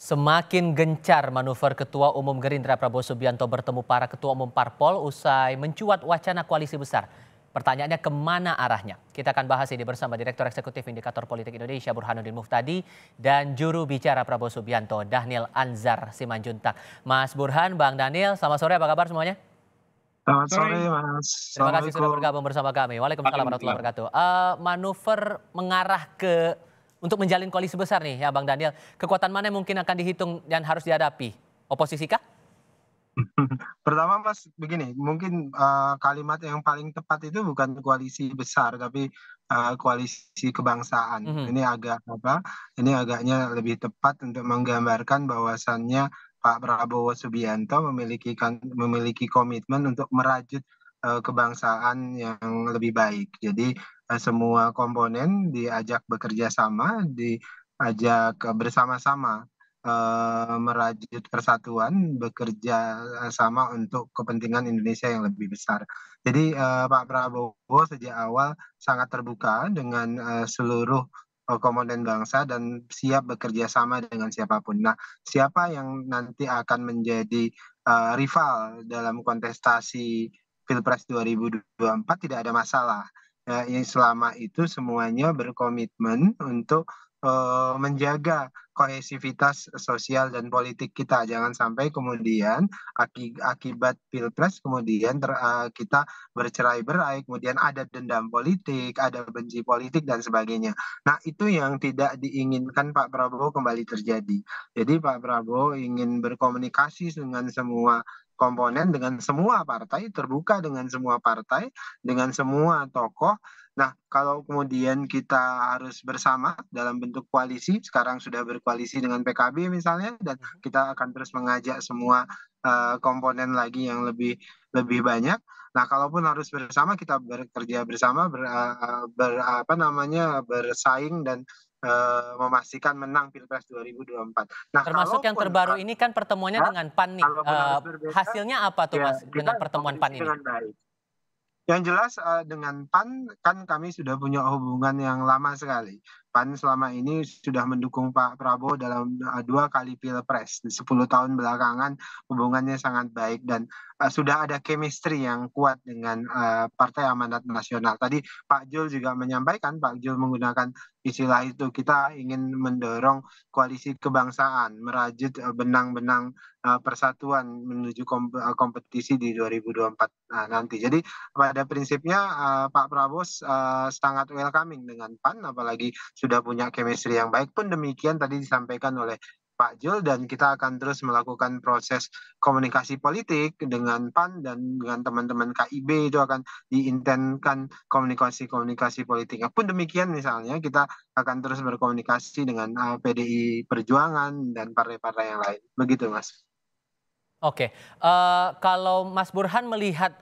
Semakin gencar manuver Ketua Umum Gerindra Prabowo Subianto bertemu para Ketua Umum Parpol usai mencuat wacana koalisi besar. Pertanyaannya kemana arahnya? Kita akan bahas ini bersama Direktur Eksekutif Indikator Politik Indonesia Burhanuddin Muftadi dan juru bicara Prabowo Subianto Daniel Anzar Simanjuntak. Mas Burhan, Bang Daniel, selamat sore apa kabar semuanya? Selamat sore Mas. Terima kasih sudah bergabung bersama kami. Waalaikumsalam warahmatullahi wabarakatuh. Uh, manuver mengarah ke untuk menjalin koalisi besar nih ya Bang Daniel. Kekuatan mana yang mungkin akan dihitung dan harus dihadapi? Oposisi kah? Pertama Mas begini, mungkin uh, kalimat yang paling tepat itu bukan koalisi besar tapi uh, koalisi kebangsaan. Mm -hmm. Ini agak apa? Ini agaknya lebih tepat untuk menggambarkan bahwasannya Pak Prabowo Subianto memiliki memiliki komitmen untuk merajut Eh, kebangsaan yang lebih baik. Jadi eh, semua komponen diajak bekerja sama, diajak bersama-sama eh, merajut persatuan, bekerja sama untuk kepentingan Indonesia yang lebih besar. Jadi Pak Prabowo sejak awal sangat terbuka dengan seluruh komponen bangsa dan siap bekerja sama dengan siapapun. Nah, siapa yang nanti akan menjadi uh, rival dalam kontestasi Pilpres 2024 tidak ada masalah. Nah, yang selama itu semuanya berkomitmen untuk uh, menjaga kohesivitas sosial dan politik kita. Jangan sampai kemudian akibat pilpres kemudian ter, uh, kita bercerai berai, kemudian ada dendam politik, ada benci politik dan sebagainya. Nah itu yang tidak diinginkan Pak Prabowo kembali terjadi. Jadi Pak Prabowo ingin berkomunikasi dengan semua komponen dengan semua partai, terbuka dengan semua partai, dengan semua tokoh. Nah, kalau kemudian kita harus bersama dalam bentuk koalisi, sekarang sudah berkoalisi dengan PKB misalnya, dan ya. kita akan terus mengajak semua uh, komponen lagi yang lebih lebih banyak. Nah, kalaupun harus bersama, kita bekerja bersama, ber, uh, ber apa namanya bersaing dan Eh, memastikan menang Pilpres 2024. Nah, termasuk yang terbaru ini kan pertemuannya ha? dengan PAN nih. Eh, berbeda, hasilnya apa tuh ya, Mas dengan pertemuan PAN ini? Yang jelas eh, dengan PAN kan kami sudah punya hubungan yang lama sekali. PAN selama ini sudah mendukung Pak Prabowo dalam eh, dua kali pilpres. 10 tahun belakangan hubungannya sangat baik dan uh, sudah ada chemistry yang kuat dengan uh, Partai Amanat Nasional. Tadi Pak Jul juga menyampaikan, Pak Jul menggunakan istilah itu, kita ingin mendorong koalisi kebangsaan, merajut benang-benang uh, persatuan menuju kom kompetisi di 2024 uh, nanti. Jadi pada prinsipnya uh, Pak Prabowo uh, sangat welcoming dengan PAN, apalagi sudah punya chemistry yang baik pun demikian tadi disampaikan oleh Pak Jul dan kita akan terus melakukan proses komunikasi politik dengan PAN dan dengan teman-teman KIB itu akan diintenkan komunikasi-komunikasi politiknya. Pun demikian misalnya kita akan terus berkomunikasi dengan eh, PDI Perjuangan dan partai-partai yang lain. Begitu Mas. Oke, uh, kalau Mas Burhan melihat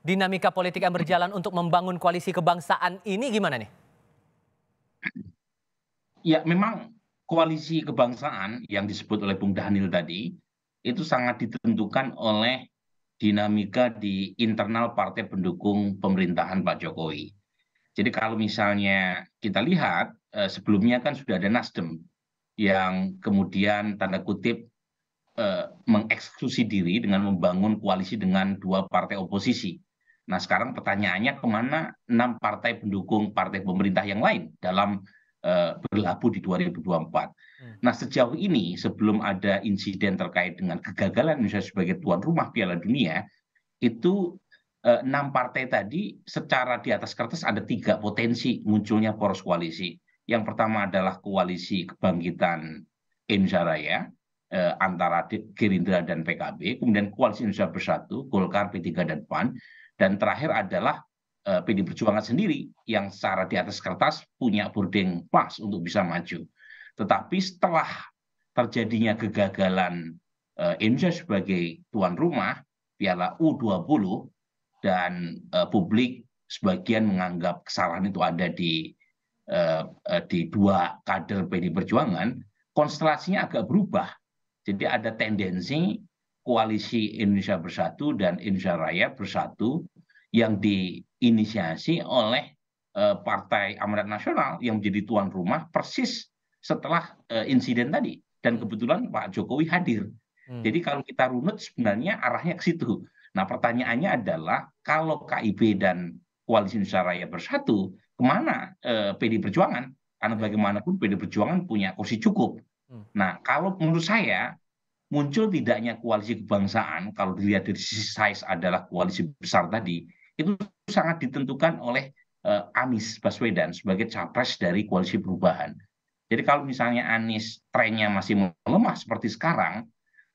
dinamika politik yang berjalan untuk membangun koalisi kebangsaan ini gimana nih? ya memang koalisi kebangsaan yang disebut oleh bung dhanil tadi itu sangat ditentukan oleh dinamika di internal partai pendukung pemerintahan pak jokowi jadi kalau misalnya kita lihat eh, sebelumnya kan sudah ada nasdem yang kemudian tanda kutip eh, mengeksklusi diri dengan membangun koalisi dengan dua partai oposisi. Nah sekarang pertanyaannya kemana enam partai pendukung partai pemerintah yang lain dalam Eh, berlabuh di 2024. Hmm. Nah sejauh ini sebelum ada insiden terkait dengan kegagalan Indonesia sebagai tuan rumah Piala Dunia itu eh, enam partai tadi secara di atas kertas ada tiga potensi munculnya poros koalisi. Yang pertama adalah koalisi kebangkitan Indonesia Raya eh, antara Gerindra dan PKB, kemudian koalisi Indonesia Bersatu, Golkar, P3 dan PAN, dan terakhir adalah Eh, PD Perjuangan sendiri yang secara di atas kertas punya boarding pass untuk bisa maju. Tetapi setelah terjadinya kegagalan eh, Indonesia sebagai tuan rumah Piala U20 dan eh, publik sebagian menganggap kesalahan itu ada di di dua kader PD Perjuangan, konstelasinya agak berubah. Jadi ada tendensi koalisi Indonesia Bersatu dan Indonesia Raya Bersatu yang di diinisiasi oleh eh, Partai Amanat Nasional yang menjadi tuan rumah persis setelah eh, insiden tadi dan kebetulan Pak Jokowi hadir. Hmm. Jadi kalau kita runut sebenarnya arahnya ke situ. Nah pertanyaannya adalah kalau KIB dan Koalisi Indonesia Raya bersatu, kemana uh, eh, PD Perjuangan? Karena hmm. bagaimanapun PD Perjuangan punya kursi cukup. Hmm. Nah kalau menurut saya muncul tidaknya koalisi kebangsaan kalau dilihat dari sisi size adalah koalisi besar tadi itu sangat ditentukan oleh eh, Anies Baswedan sebagai capres dari koalisi perubahan. Jadi kalau misalnya Anies trennya masih melemah seperti sekarang,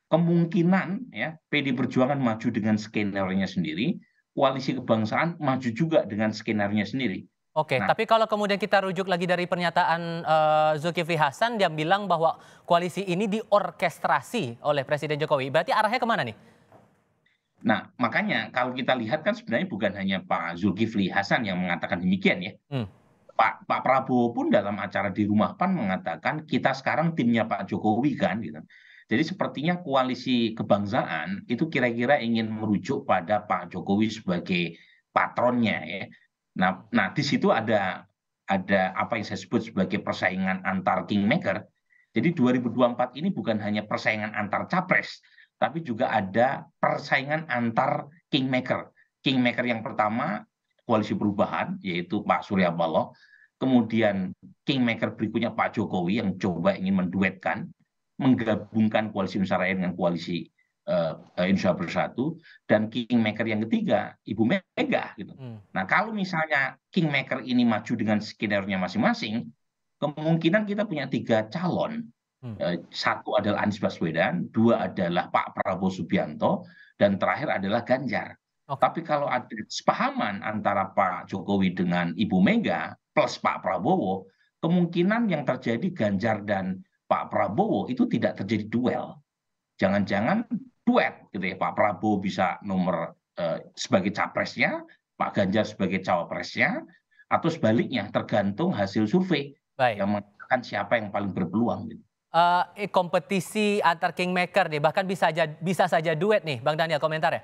kemungkinan ya PD Perjuangan maju dengan skenario sendiri, koalisi kebangsaan maju juga dengan skenario sendiri. Oke, nah, tapi kalau kemudian kita rujuk lagi dari pernyataan uh, Zulkifli Hasan, dia bilang bahwa koalisi ini diorkestrasi oleh Presiden Jokowi. Berarti arahnya kemana nih? Nah, makanya kalau kita lihat kan sebenarnya bukan hanya Pak Zulkifli Hasan yang mengatakan demikian ya. Hmm. Pak, Pak Prabowo pun dalam acara di rumah PAN mengatakan kita sekarang timnya Pak Jokowi kan gitu. Jadi sepertinya koalisi kebangsaan itu kira-kira ingin merujuk pada Pak Jokowi sebagai patronnya ya. Nah, nah di situ ada ada apa yang saya sebut sebagai persaingan antar kingmaker. Jadi 2024 ini bukan hanya persaingan antar capres, tapi juga ada persaingan antar kingmaker. Kingmaker yang pertama koalisi perubahan yaitu Pak Surya Paloh, kemudian kingmaker berikutnya Pak Jokowi yang coba ingin menduetkan, menggabungkan koalisi Indonesia dengan koalisi uh, Indonesia Bersatu dan kingmaker yang ketiga Ibu Mega gitu. Hmm. Nah, kalau misalnya kingmaker ini maju dengan skenario masing-masing, kemungkinan kita punya tiga calon Hmm. Eh, satu adalah Anies Baswedan dua adalah Pak Prabowo Subianto dan terakhir adalah Ganjar tapi kalau ada sepahaman antara Pak Jokowi dengan Ibu Mega plus Pak Prabowo kemungkinan yang terjadi Ganjar dan Pak Prabowo itu tidak terjadi duel jangan-jangan duet gitu ya Pak Prabowo bisa nomor eh, sebagai capresnya Pak Ganjar sebagai cawapresnya atau sebaliknya tergantung hasil survei Baik. yang mengatakan siapa yang paling berpeluang gitu uh, kompetisi antar kingmaker nih, bahkan bisa saja bisa saja duet nih, Bang Daniel komentar ya.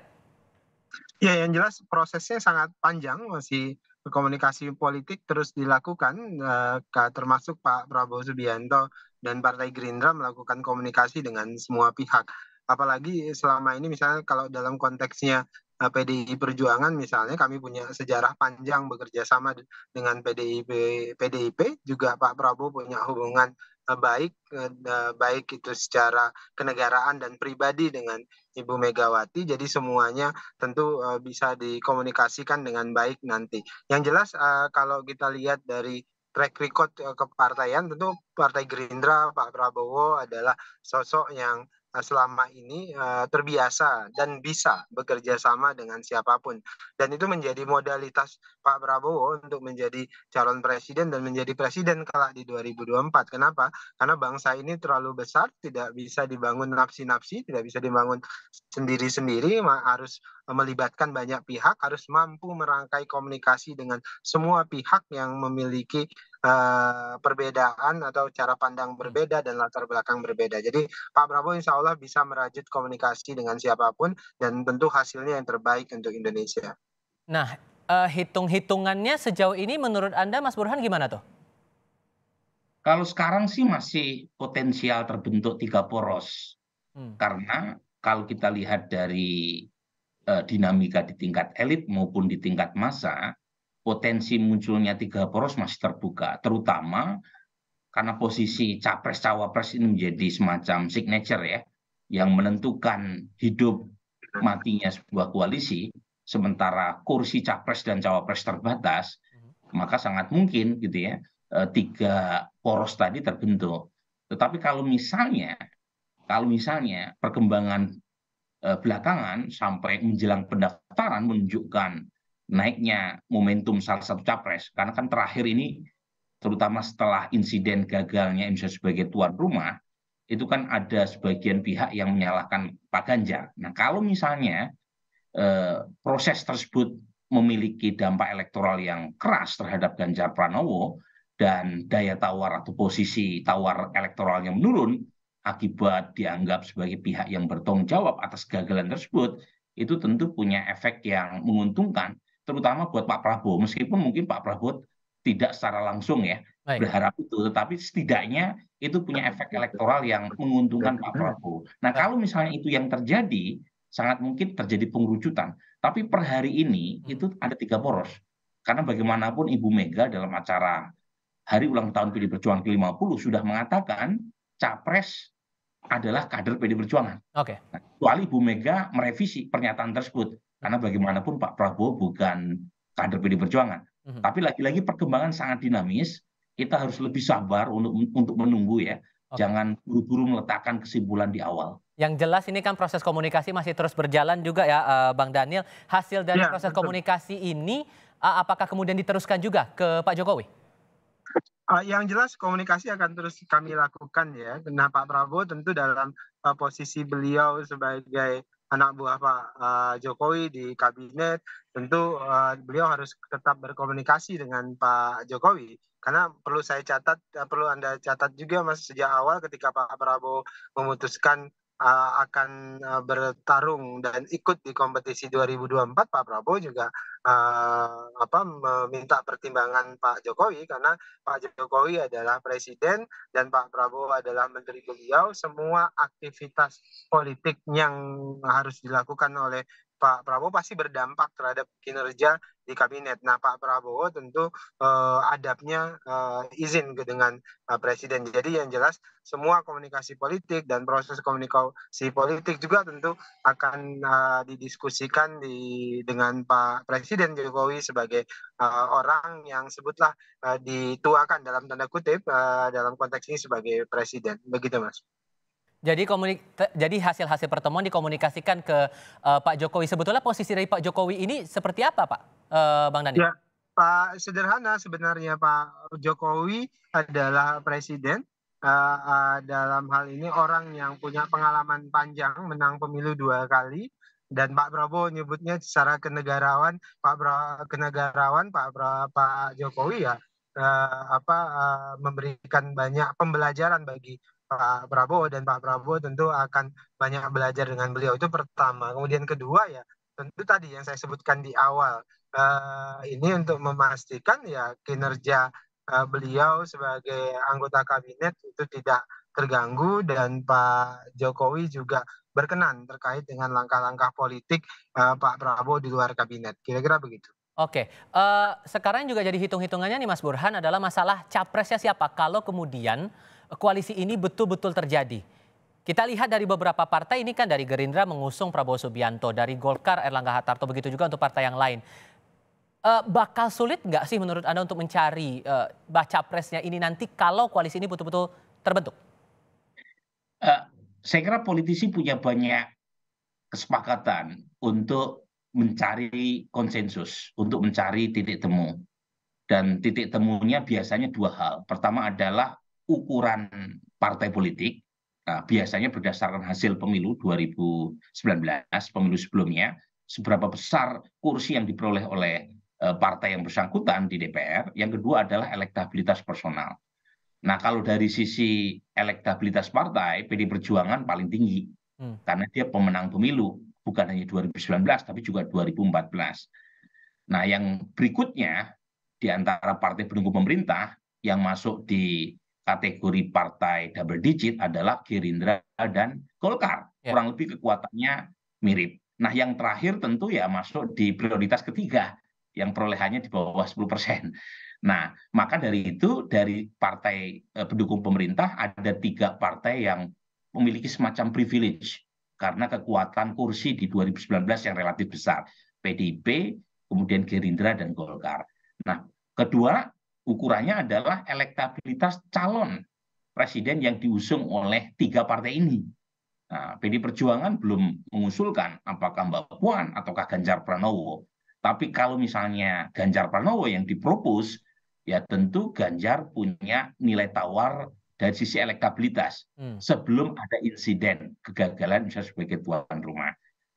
Ya, yang jelas prosesnya sangat panjang, masih komunikasi politik terus dilakukan, uh, termasuk Pak Prabowo Subianto dan Partai Gerindra melakukan komunikasi dengan semua pihak. Apalagi selama ini misalnya kalau dalam konteksnya PDI Perjuangan misalnya kami punya sejarah panjang bekerja sama dengan PDIP, PDIP juga Pak Prabowo punya hubungan baik eh, baik itu secara kenegaraan dan pribadi dengan Ibu Megawati jadi semuanya tentu eh, bisa dikomunikasikan dengan baik nanti. Yang jelas eh, kalau kita lihat dari track record kepartaian tentu Partai Gerindra Pak Prabowo adalah sosok yang Eh, selama ini uh, terbiasa dan bisa bekerja sama dengan siapapun dan itu menjadi modalitas Pak Prabowo untuk menjadi calon presiden dan menjadi presiden kelak di 2024. Kenapa? Karena bangsa ini terlalu besar, tidak bisa dibangun nafsi-nafsi, tidak bisa dibangun sendiri-sendiri, harus melibatkan banyak pihak, harus mampu merangkai komunikasi dengan semua pihak yang memiliki uh, perbedaan atau cara pandang hmm. berbeda dan latar belakang berbeda. Jadi Pak Prabowo insya Allah bisa merajut komunikasi dengan siapapun dan tentu hasilnya yang terbaik untuk Indonesia. Nah, uh, hitung-hitungannya sejauh ini menurut Anda Mas Burhan gimana tuh? Kalau sekarang sih masih potensial terbentuk tiga poros. Hmm. Karena kalau kita lihat dari eh, dinamika di tingkat elit maupun di tingkat massa, potensi munculnya tiga poros masih terbuka, terutama karena posisi capres cawapres ini menjadi semacam signature ya, yang menentukan hidup matinya sebuah koalisi, sementara kursi capres dan cawapres terbatas, hmm. maka sangat mungkin gitu ya eh, tiga poros tadi terbentuk. Tetapi kalau misalnya kalau misalnya perkembangan eh, belakangan sampai menjelang pendaftaran menunjukkan naiknya momentum salah satu capres karena kan terakhir ini terutama setelah insiden gagalnya Indonesia sebagai tuan rumah itu kan ada sebagian pihak yang menyalahkan Pak Ganjar. Nah kalau misalnya eh, proses tersebut memiliki dampak elektoral yang keras terhadap Ganjar Pranowo dan daya tawar atau posisi tawar elektoralnya menurun akibat dianggap sebagai pihak yang bertanggung jawab atas gagalan tersebut itu tentu punya efek yang menguntungkan terutama buat Pak Prabowo meskipun mungkin Pak Prabowo tidak secara langsung ya Baik. berharap itu tetapi setidaknya itu punya efek elektoral yang menguntungkan Pak Prabowo. Nah, kalau misalnya itu yang terjadi sangat mungkin terjadi pengerucutan. Tapi per hari ini hmm. itu ada tiga poros. Karena bagaimanapun Ibu Mega dalam acara hari ulang tahun PD Perjuangan ke-50 sudah mengatakan capres adalah kader PD Perjuangan. Oke. Okay. Nah, kecuali Ibu Mega merevisi pernyataan tersebut karena bagaimanapun Pak Prabowo bukan kader PD Perjuangan. Mm -hmm. Tapi lagi-lagi perkembangan sangat dinamis, kita harus lebih sabar untuk untuk menunggu ya. Okay. Jangan buru-buru meletakkan kesimpulan di awal. Yang jelas ini kan proses komunikasi masih terus berjalan juga ya eh, Bang Daniel. Hasil dari ya, proses betul. komunikasi ini eh, apakah kemudian diteruskan juga ke Pak Jokowi? Eh, yang jelas komunikasi akan terus kami lakukan ya. Nah Pak Prabowo tentu dalam posisi beliau sebagai anak buah Pak uh, Jokowi di kabinet, tentu uh, beliau harus tetap berkomunikasi dengan Pak Jokowi. Karena perlu saya catat, eh, perlu Anda catat juga Mas sejak awal ketika Pak Prabowo memutuskan uh, akan uh, bertarung dan ikut di kompetisi 2024 Pak Prabowo juga uh, apa meminta pertimbangan Pak Jokowi karena Pak Jokowi adalah presiden dan Pak Prabowo adalah menteri beliau semua aktivitas politik yang harus dilakukan oleh Pak Prabowo pasti berdampak terhadap kinerja di kabinet. Nah, Pak Prabowo tentu uh, adabnya uh, izin dengan uh, presiden. Jadi yang jelas semua komunikasi politik dan proses komunikasi politik juga tentu akan uh, didiskusikan di dengan Pak Presiden Jokowi sebagai uh, orang yang sebutlah uh, dituakan dalam tanda kutip uh, dalam konteks ini sebagai presiden. Begitu, Mas. Jadi komunik jadi hasil-hasil pertemuan dikomunikasikan ke uh, Pak Jokowi. Sebetulnya posisi dari Pak Jokowi ini seperti apa, Pak? Uh, Bang Dandi? Ya, Pak sederhana sebenarnya Pak Jokowi adalah presiden uh, uh, dalam hal ini orang yang punya pengalaman panjang menang pemilu dua kali dan Pak Prabowo nyebutnya secara kenegarawan Pak Bra kenegarawan Pak Bra Pak Jokowi ya uh, apa uh, memberikan banyak pembelajaran bagi Pak Prabowo dan Pak Prabowo tentu akan banyak belajar dengan beliau itu pertama. Kemudian kedua ya tentu tadi yang saya sebutkan di awal uh, ini untuk memastikan ya kinerja uh, beliau sebagai anggota kabinet itu tidak terganggu dan Pak Jokowi juga berkenan terkait dengan langkah-langkah politik uh, Pak Prabowo di luar kabinet. Kira-kira begitu. Oke, uh, sekarang juga jadi hitung-hitungannya nih Mas Burhan adalah masalah capresnya siapa. Kalau kemudian koalisi ini betul-betul terjadi. Kita lihat dari beberapa partai ini kan dari Gerindra mengusung Prabowo Subianto, dari Golkar Erlangga Hartarto, begitu juga untuk partai yang lain. Uh, bakal sulit nggak sih menurut Anda untuk mencari uh, baca presnya ini nanti kalau koalisi ini betul-betul terbentuk? Uh, saya kira politisi punya banyak kesepakatan untuk mencari konsensus, untuk mencari titik temu. Dan titik temunya biasanya dua hal. Pertama adalah ukuran partai politik nah, biasanya berdasarkan hasil pemilu 2019 pemilu sebelumnya seberapa besar kursi yang diperoleh oleh eh, partai yang bersangkutan di DPR yang kedua adalah elektabilitas personal nah kalau dari sisi elektabilitas partai PD Perjuangan paling tinggi hmm. karena dia pemenang pemilu bukan hanya 2019 tapi juga 2014 nah yang berikutnya di antara partai pendukung pemerintah yang masuk di kategori partai double digit adalah Gerindra dan Golkar. Ya. Kurang lebih kekuatannya mirip. Nah yang terakhir tentu ya masuk di prioritas ketiga yang perolehannya di bawah 10 persen. Nah maka dari itu dari partai eh, pendukung pemerintah ada tiga partai yang memiliki semacam privilege karena kekuatan kursi di 2019 yang relatif besar. PDIP, kemudian Gerindra dan Golkar. Nah, kedua ukurannya adalah elektabilitas calon presiden yang diusung oleh tiga partai ini. Nah, PD Perjuangan belum mengusulkan apakah Mbak Puan ataukah Ganjar Pranowo. Tapi kalau misalnya Ganjar Pranowo yang dipropos, ya tentu Ganjar punya nilai tawar dari sisi elektabilitas hmm. sebelum ada insiden kegagalan bisa sebagai tuan rumah.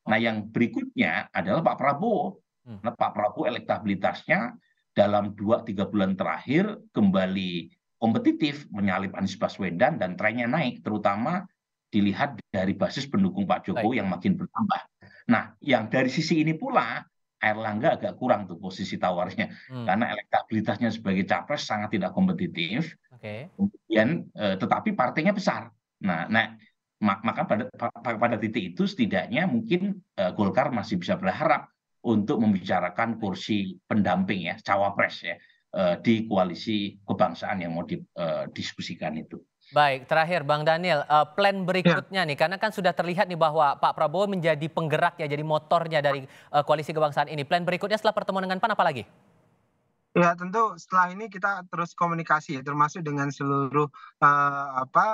Nah yang berikutnya adalah Pak Prabowo. Hmm. Nah, Pak Prabowo elektabilitasnya dalam 2-3 bulan terakhir kembali kompetitif menyalip Anies Baswedan dan trennya naik terutama dilihat dari basis pendukung Pak Jokowi Baik. yang makin bertambah. Nah, yang dari sisi ini pula Erlangga agak kurang tuh posisi tawarnya hmm. karena elektabilitasnya sebagai capres sangat tidak kompetitif. Okay. Kemudian eh, tetapi partainya besar. Nah, nah maka pada pada titik itu setidaknya mungkin eh, Golkar masih bisa berharap untuk membicarakan kursi pendamping ya, cawapres ya eh, di koalisi kebangsaan yang mau didiskusikan eh, itu. Baik, terakhir Bang Daniel, eh, plan berikutnya ya. nih, karena kan sudah terlihat nih bahwa Pak Prabowo menjadi penggerak ya, jadi motornya dari koalisi kebangsaan ini. Plan berikutnya setelah pertemuan dengan PAN apa lagi? Ya tentu setelah ini kita terus komunikasi ya, termasuk dengan seluruh uh, apa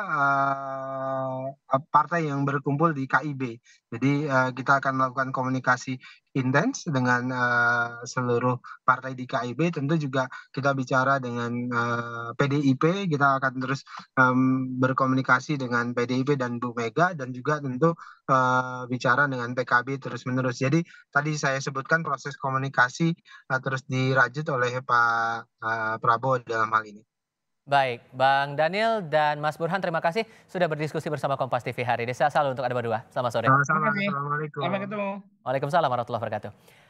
uh, partai yang berkumpul di KIB. Jadi uh, kita akan melakukan komunikasi intens dengan uh, seluruh partai di KIB tentu juga kita bicara dengan uh, eh, PDIP kita akan terus um, berkomunikasi dengan PDIP dan Bu Mega dan juga tentu uh, bicara dengan PKB terus menerus jadi tadi saya sebutkan proses komunikasi uh, terus dirajut oleh Pak uh, Prabowo dalam hal ini. Baik, Bang Daniel dan Mas Burhan, terima kasih sudah berdiskusi bersama Kompas TV hari ini. Saya selalu untuk ada berdua. Selamat sore. Selamat sore. Assalamualaikum. Sampai ketemu. Waalaikumsalam warahmatullahi wabarakatuh.